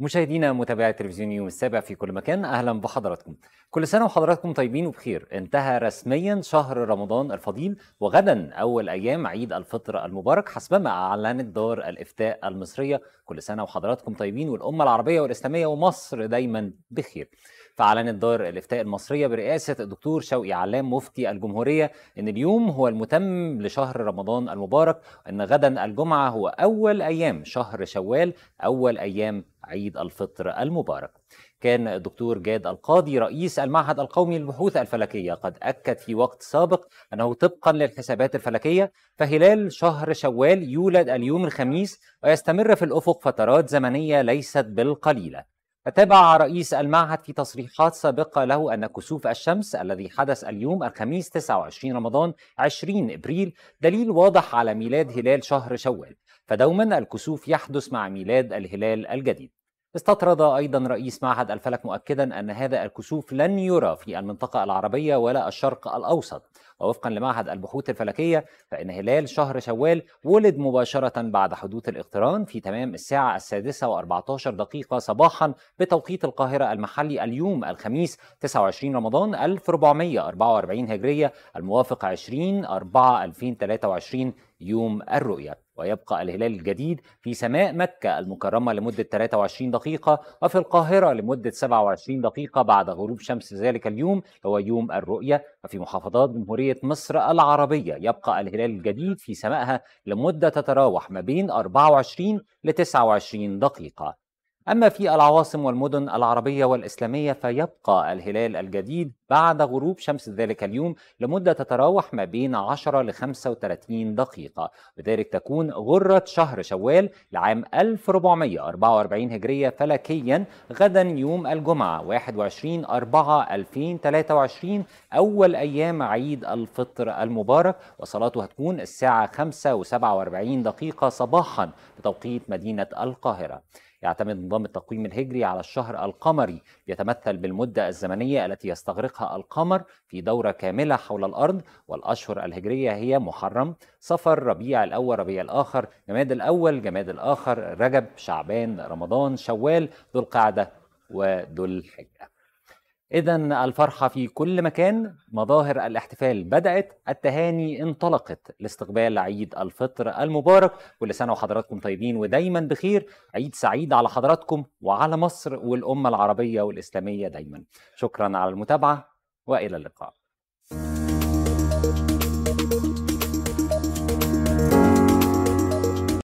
مشاهدينا متابعي تلفزيون يوم السابع في كل مكان اهلا بحضراتكم كل سنه وحضراتكم طيبين وبخير انتهى رسميا شهر رمضان الفضيل وغدا اول ايام عيد الفطر المبارك حسبما اعلنت دار الافتاء المصريه كل سنه وحضراتكم طيبين والامه العربيه والاسلاميه ومصر دايما بخير فأعلنت دار الإفتاء المصرية برئاسة الدكتور شوقي علام مفتي الجمهورية أن اليوم هو المتم لشهر رمضان المبارك أن غدا الجمعة هو أول أيام شهر شوال أول أيام عيد الفطر المبارك كان الدكتور جاد القاضي رئيس المعهد القومي للبحوث الفلكية قد أكد في وقت سابق أنه طبقا للحسابات الفلكية فهلال شهر شوال يولد اليوم الخميس ويستمر في الأفق فترات زمنية ليست بالقليلة تابع رئيس المعهد في تصريحات سابقة له أن كسوف الشمس الذي حدث اليوم الخميس 29 رمضان 20 إبريل دليل واضح على ميلاد هلال شهر شوال فدوما الكسوف يحدث مع ميلاد الهلال الجديد استطرد أيضا رئيس معهد الفلك مؤكدا أن هذا الكسوف لن يرى في المنطقة العربية ولا الشرق الأوسط ووفقا لمعهد البحوث الفلكية فإن هلال شهر شوال ولد مباشرة بعد حدوث الاقتران في تمام الساعة السادسة و14 دقيقة صباحا بتوقيت القاهرة المحلي اليوم الخميس 29 رمضان 1444 هجرية الموافق 20 4 2023 يوم الرؤية ويبقى الهلال الجديد في سماء مكة المكرمة لمدة 23 دقيقة وفي القاهرة لمدة 27 دقيقة بعد غروب شمس ذلك اليوم هو يوم الرؤية وفي محافظات جمهورية مصر العربية يبقى الهلال الجديد في سمائها لمدة تتراوح ما بين 24 ل 29 دقيقة أما في العواصم والمدن العربية والإسلامية فيبقى الهلال الجديد بعد غروب شمس ذلك اليوم لمدة تتراوح ما بين 10 ل 35 دقيقة بذلك تكون غرة شهر شوال لعام 1444 هجرية فلكيا غدا يوم الجمعة 21 4 2023 أول أيام عيد الفطر المبارك وصلاته هتكون الساعة 5 و47 دقيقة صباحا بتوقيت مدينة القاهرة يعتمد نظام التقويم الهجري على الشهر القمري يتمثل بالمدة الزمنية التي يستغرقها القمر في دورة كاملة حول الأرض والأشهر الهجرية هي محرم صفر ربيع الأول ربيع الآخر جماد الأول جماد الآخر رجب شعبان رمضان شوال ذو القعدة وذو الحجة إذا الفرحة في كل مكان مظاهر الاحتفال بدأت التهاني انطلقت لاستقبال عيد الفطر المبارك كل سنة وحضراتكم طيبين ودايما بخير عيد سعيد على حضراتكم وعلى مصر والأمة العربية والإسلامية دايما شكرا على المتابعة وإلى اللقاء